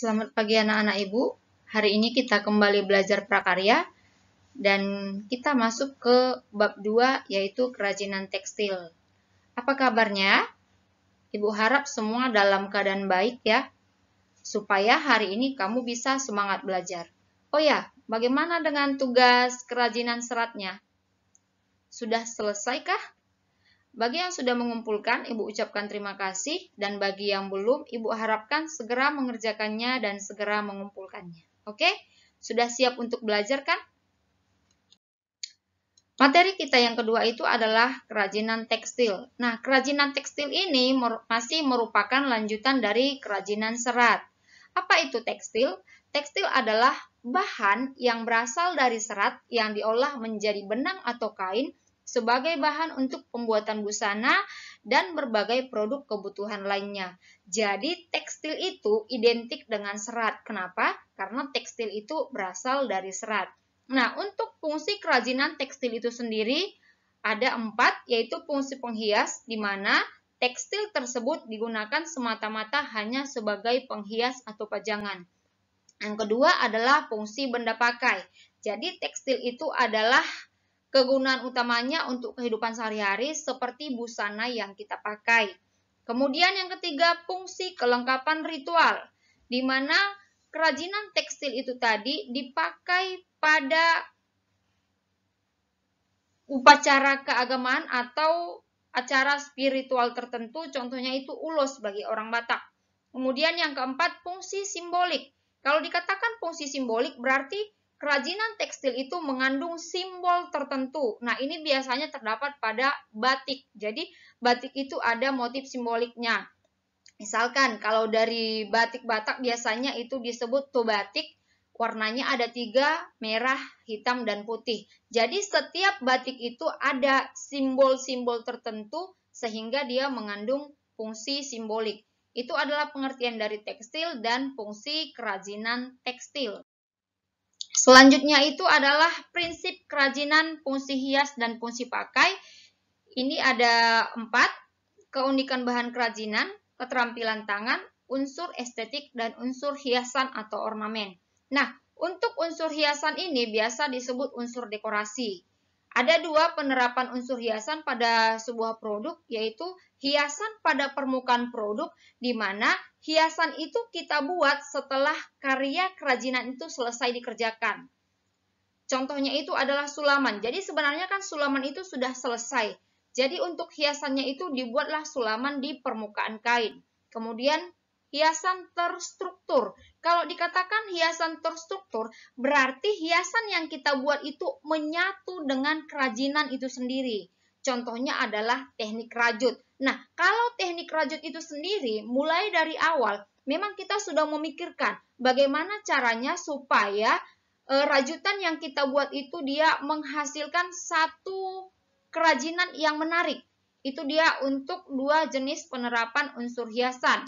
Selamat pagi anak-anak ibu. Hari ini kita kembali belajar prakarya dan kita masuk ke bab 2 yaitu kerajinan tekstil. Apa kabarnya? Ibu harap semua dalam keadaan baik ya. Supaya hari ini kamu bisa semangat belajar. Oh ya, bagaimana dengan tugas kerajinan seratnya? Sudah selesaikah? Bagi yang sudah mengumpulkan, Ibu ucapkan terima kasih, dan bagi yang belum, Ibu harapkan segera mengerjakannya dan segera mengumpulkannya. Oke, sudah siap untuk belajar kan? Materi kita yang kedua itu adalah kerajinan tekstil. Nah, kerajinan tekstil ini masih merupakan lanjutan dari kerajinan serat. Apa itu tekstil? Tekstil adalah bahan yang berasal dari serat yang diolah menjadi benang atau kain sebagai bahan untuk pembuatan busana dan berbagai produk kebutuhan lainnya. Jadi tekstil itu identik dengan serat. Kenapa? Karena tekstil itu berasal dari serat. Nah, untuk fungsi kerajinan tekstil itu sendiri ada empat, yaitu fungsi penghias, di mana tekstil tersebut digunakan semata-mata hanya sebagai penghias atau pajangan. Yang kedua adalah fungsi benda pakai. Jadi tekstil itu adalah Kegunaan utamanya untuk kehidupan sehari-hari seperti busana yang kita pakai. Kemudian yang ketiga, fungsi kelengkapan ritual, di mana kerajinan tekstil itu tadi dipakai pada upacara keagamaan atau acara spiritual tertentu, contohnya itu ulos bagi orang Batak. Kemudian yang keempat, fungsi simbolik. Kalau dikatakan fungsi simbolik berarti kerajinan tekstil itu mengandung simbol tertentu. Nah, ini biasanya terdapat pada batik. Jadi, batik itu ada motif simboliknya. Misalkan kalau dari batik Batak biasanya itu disebut tobatik, warnanya ada tiga, merah, hitam, dan putih. Jadi setiap batik itu ada simbol-simbol tertentu sehingga dia mengandung fungsi simbolik. Itu adalah pengertian dari tekstil dan fungsi kerajinan tekstil. Selanjutnya itu adalah prinsip kerajinan fungsi hias dan fungsi pakai. Ini ada empat, keunikan bahan kerajinan, keterampilan tangan, unsur estetik, dan unsur hiasan atau ornamen. Nah, untuk unsur hiasan ini biasa disebut unsur dekorasi. Ada dua penerapan unsur hiasan pada sebuah produk, yaitu hiasan pada permukaan produk, di mana Hiasan itu kita buat setelah karya kerajinan itu selesai dikerjakan. Contohnya itu adalah sulaman. Jadi sebenarnya kan sulaman itu sudah selesai. Jadi untuk hiasannya itu dibuatlah sulaman di permukaan kain. Kemudian hiasan terstruktur. Kalau dikatakan hiasan terstruktur, berarti hiasan yang kita buat itu menyatu dengan kerajinan itu sendiri. Contohnya adalah teknik rajut. Nah, kalau teknik rajut itu sendiri, mulai dari awal, memang kita sudah memikirkan bagaimana caranya supaya e, rajutan yang kita buat itu dia menghasilkan satu kerajinan yang menarik. Itu dia untuk dua jenis penerapan unsur hiasan.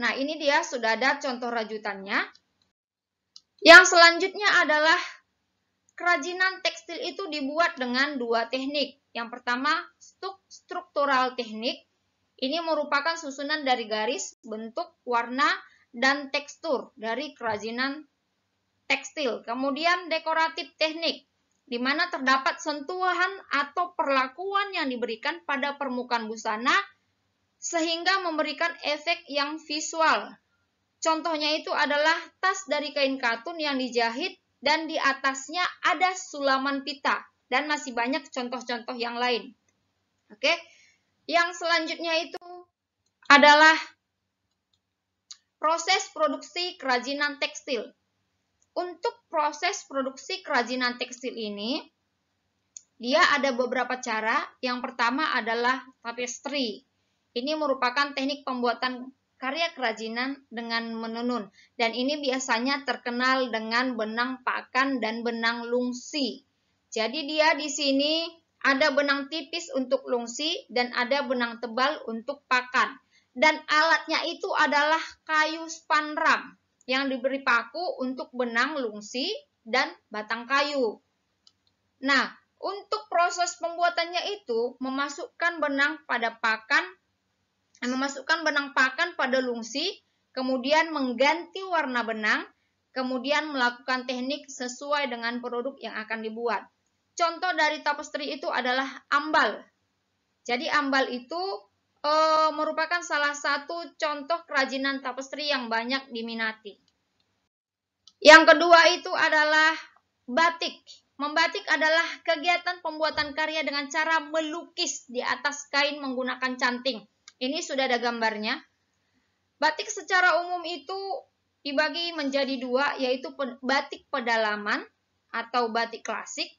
Nah, ini dia sudah ada contoh rajutannya. Yang selanjutnya adalah Kerajinan tekstil itu dibuat dengan dua teknik. Yang pertama, struktural teknik. Ini merupakan susunan dari garis, bentuk, warna, dan tekstur dari kerajinan tekstil. Kemudian dekoratif teknik, di mana terdapat sentuhan atau perlakuan yang diberikan pada permukaan busana sehingga memberikan efek yang visual. Contohnya itu adalah tas dari kain katun yang dijahit dan di atasnya ada sulaman pita dan masih banyak contoh-contoh yang lain. Oke. Yang selanjutnya itu adalah proses produksi kerajinan tekstil. Untuk proses produksi kerajinan tekstil ini, dia ada beberapa cara. Yang pertama adalah tapestry. Ini merupakan teknik pembuatan karya kerajinan dengan menenun. Dan ini biasanya terkenal dengan benang pakan dan benang lungsi. Jadi dia di sini ada benang tipis untuk lungsi dan ada benang tebal untuk pakan. Dan alatnya itu adalah kayu spanram yang diberi paku untuk benang lungsi dan batang kayu. Nah, untuk proses pembuatannya itu memasukkan benang pada pakan memasukkan benang pakan pada lungsi, kemudian mengganti warna benang, kemudian melakukan teknik sesuai dengan produk yang akan dibuat. Contoh dari tapestry itu adalah ambal. Jadi ambal itu e, merupakan salah satu contoh kerajinan tapestry yang banyak diminati. Yang kedua itu adalah batik. Membatik adalah kegiatan pembuatan karya dengan cara melukis di atas kain menggunakan canting. Ini sudah ada gambarnya. Batik secara umum itu dibagi menjadi dua, yaitu batik pedalaman atau batik klasik,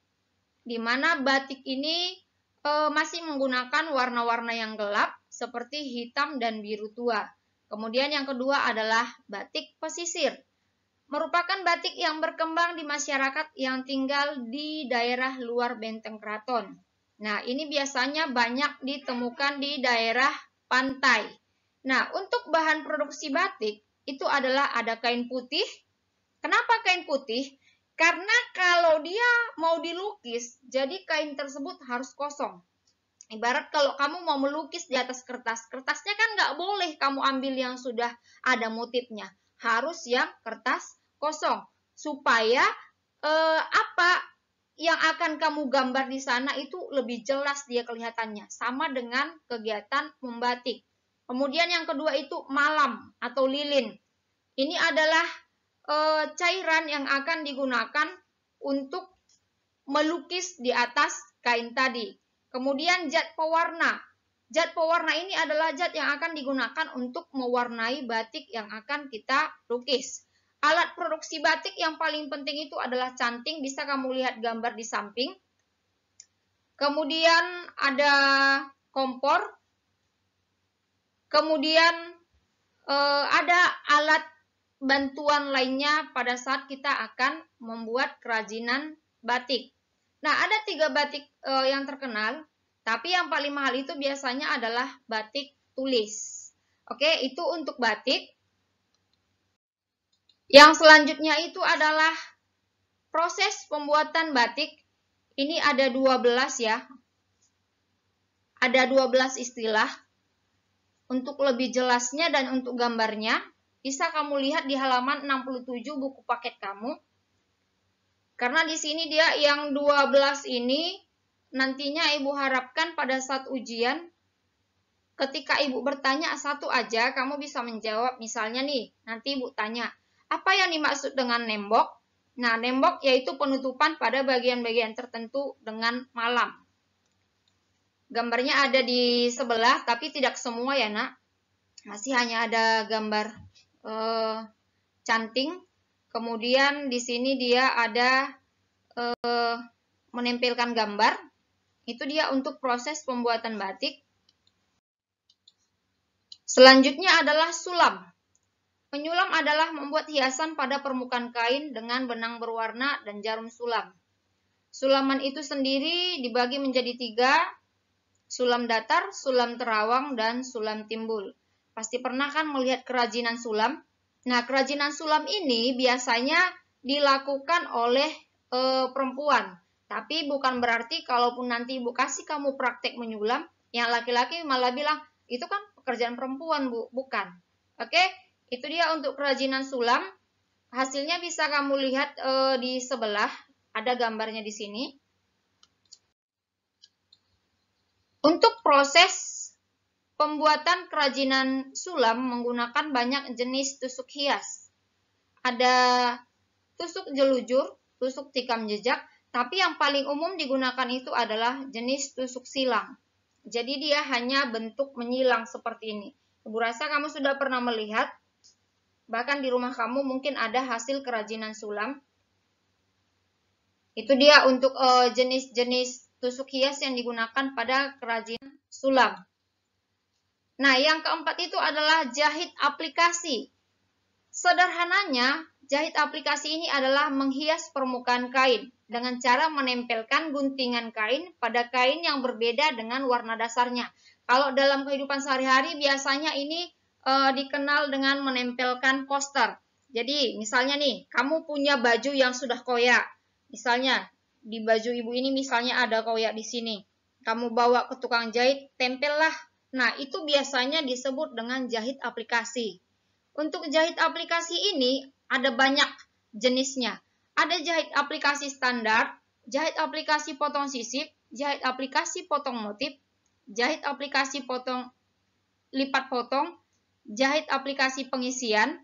di mana batik ini e, masih menggunakan warna-warna yang gelap seperti hitam dan biru tua. Kemudian yang kedua adalah batik pesisir. Merupakan batik yang berkembang di masyarakat yang tinggal di daerah luar benteng keraton. Nah, ini biasanya banyak ditemukan di daerah pantai. Nah, untuk bahan produksi batik itu adalah ada kain putih. Kenapa kain putih? Karena kalau dia mau dilukis, jadi kain tersebut harus kosong. Ibarat kalau kamu mau melukis di atas kertas, kertasnya kan nggak boleh kamu ambil yang sudah ada motifnya. Harus yang kertas kosong. Supaya eh, apa yang akan kamu gambar di sana itu lebih jelas dia kelihatannya. Sama dengan kegiatan membatik. Kemudian yang kedua itu malam atau lilin. Ini adalah e, cairan yang akan digunakan untuk melukis di atas kain tadi. Kemudian zat pewarna. Zat pewarna ini adalah zat yang akan digunakan untuk mewarnai batik yang akan kita lukis. Alat produksi batik yang paling penting itu adalah canting, bisa kamu lihat gambar di samping. Kemudian ada kompor. Kemudian eh, ada alat bantuan lainnya pada saat kita akan membuat kerajinan batik. Nah, ada tiga batik eh, yang terkenal, tapi yang paling mahal itu biasanya adalah batik tulis. Oke, itu untuk batik. Yang selanjutnya itu adalah proses pembuatan batik. Ini ada 12 ya. Ada 12 istilah. Untuk lebih jelasnya dan untuk gambarnya, bisa kamu lihat di halaman 67 buku paket kamu. Karena di sini dia yang 12 ini nantinya ibu harapkan pada saat ujian ketika ibu bertanya satu aja kamu bisa menjawab misalnya nih nanti ibu tanya apa yang dimaksud dengan nembok? Nah, nembok yaitu penutupan pada bagian-bagian tertentu dengan malam. Gambarnya ada di sebelah, tapi tidak semua ya, nak. Masih hanya ada gambar eh, canting. Kemudian di sini dia ada eh, menempelkan gambar. Itu dia untuk proses pembuatan batik. Selanjutnya adalah sulam. Menyulam adalah membuat hiasan pada permukaan kain dengan benang berwarna dan jarum sulam. Sulaman itu sendiri dibagi menjadi tiga, sulam datar, sulam terawang, dan sulam timbul. Pasti pernah kan melihat kerajinan sulam? Nah, kerajinan sulam ini biasanya dilakukan oleh e, perempuan. Tapi bukan berarti kalaupun nanti ibu kasih kamu praktek menyulam, yang laki-laki malah bilang, itu kan pekerjaan perempuan, Bu. Bukan. Oke? Itu dia untuk kerajinan sulam. Hasilnya bisa kamu lihat e, di sebelah, ada gambarnya di sini. Untuk proses pembuatan kerajinan sulam menggunakan banyak jenis tusuk hias. Ada tusuk jelujur, tusuk tikam jejak, tapi yang paling umum digunakan itu adalah jenis tusuk silang. Jadi dia hanya bentuk menyilang seperti ini. Ibu rasa kamu sudah pernah melihat Bahkan di rumah kamu mungkin ada hasil kerajinan sulam. Itu dia untuk eh, jenis-jenis tusuk hias yang digunakan pada kerajinan sulam. Nah, yang keempat itu adalah jahit aplikasi. Sederhananya, jahit aplikasi ini adalah menghias permukaan kain dengan cara menempelkan guntingan kain pada kain yang berbeda dengan warna dasarnya. Kalau dalam kehidupan sehari-hari biasanya ini uh, dikenal dengan menempelkan poster. Jadi misalnya nih, kamu punya baju yang sudah koyak. Misalnya di baju ibu ini misalnya ada koyak di sini. Kamu bawa ke tukang jahit, tempellah. Nah, itu biasanya disebut dengan jahit aplikasi. Untuk jahit aplikasi ini ada banyak jenisnya. Ada jahit aplikasi standar, jahit aplikasi potong sisik, jahit aplikasi potong motif, jahit aplikasi potong lipat potong, jahit aplikasi pengisian.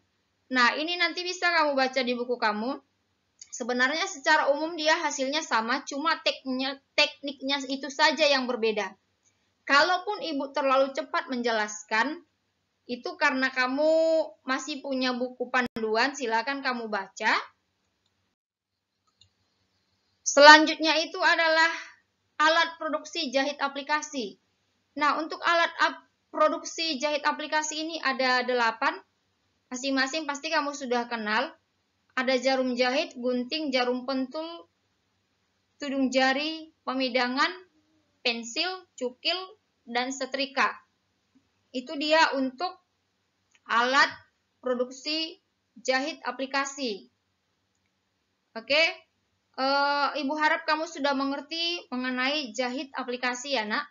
Nah, ini nanti bisa kamu baca di buku kamu. Sebenarnya secara umum dia hasilnya sama, cuma tekniknya, tekniknya itu saja yang berbeda. Kalaupun ibu terlalu cepat menjelaskan, itu karena kamu masih punya buku panduan, silakan kamu baca. Selanjutnya itu adalah alat produksi jahit aplikasi. Nah, untuk alat produksi jahit aplikasi ini ada delapan Masing-masing pasti kamu sudah kenal. Ada jarum jahit, gunting, jarum pentul, tudung jari, pemidangan, pensil, cukil, dan setrika. Itu dia untuk alat produksi jahit aplikasi. Oke, e, ibu harap kamu sudah mengerti mengenai jahit aplikasi ya nak.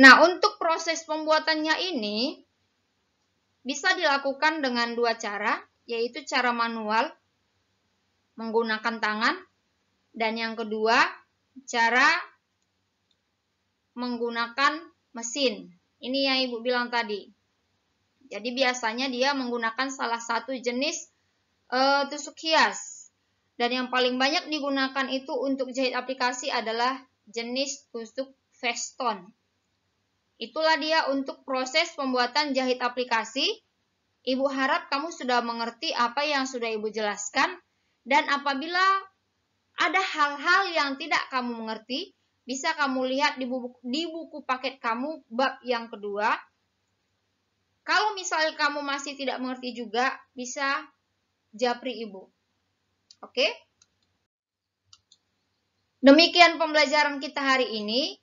Nah, untuk proses pembuatannya ini bisa dilakukan dengan dua cara, yaitu cara manual menggunakan tangan dan yang kedua cara menggunakan mesin. Ini yang Ibu bilang tadi. Jadi biasanya dia menggunakan salah satu jenis e, tusuk hias. Dan yang paling banyak digunakan itu untuk jahit aplikasi adalah jenis tusuk feston Itulah dia untuk proses pembuatan jahit aplikasi. Ibu harap kamu sudah mengerti apa yang sudah Ibu jelaskan dan apabila ada hal-hal yang tidak kamu mengerti, bisa kamu lihat di buku, di buku paket kamu bab yang kedua. Kalau misalnya kamu masih tidak mengerti juga, bisa japri Ibu. Oke? Demikian pembelajaran kita hari ini.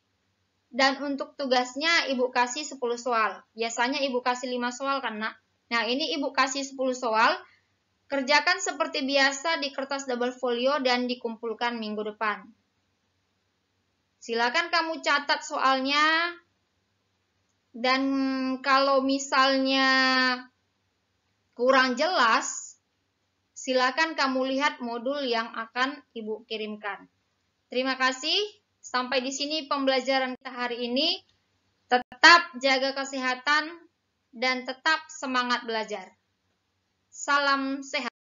Dan untuk tugasnya Ibu kasih 10 soal. Biasanya Ibu kasih 5 soal kan, Nak? Nah, ini Ibu kasih 10 soal. Kerjakan seperti biasa di kertas double folio dan dikumpulkan minggu depan. Silakan kamu catat soalnya. Dan kalau misalnya kurang jelas, silakan kamu lihat modul yang akan Ibu kirimkan. Terima kasih. Sampai di sini pembelajaran kita hari ini. Tetap jaga kesehatan dan tetap semangat belajar. Salam sehat.